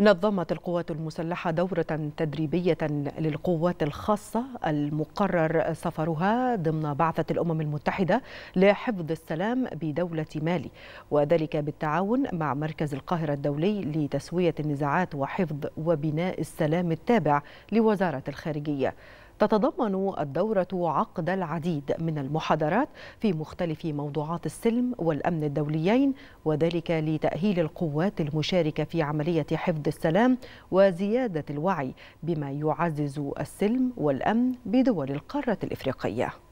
نظمت القوات المسلحة دورة تدريبية للقوات الخاصة المقرر سفرها ضمن بعثة الأمم المتحدة لحفظ السلام بدولة مالي وذلك بالتعاون مع مركز القاهرة الدولي لتسوية النزاعات وحفظ وبناء السلام التابع لوزارة الخارجية تتضمن الدورة عقد العديد من المحاضرات في مختلف موضوعات السلم والأمن الدوليين وذلك لتأهيل القوات المشاركة في عملية حفظ السلام وزيادة الوعي بما يعزز السلم والأمن بدول القارة الإفريقية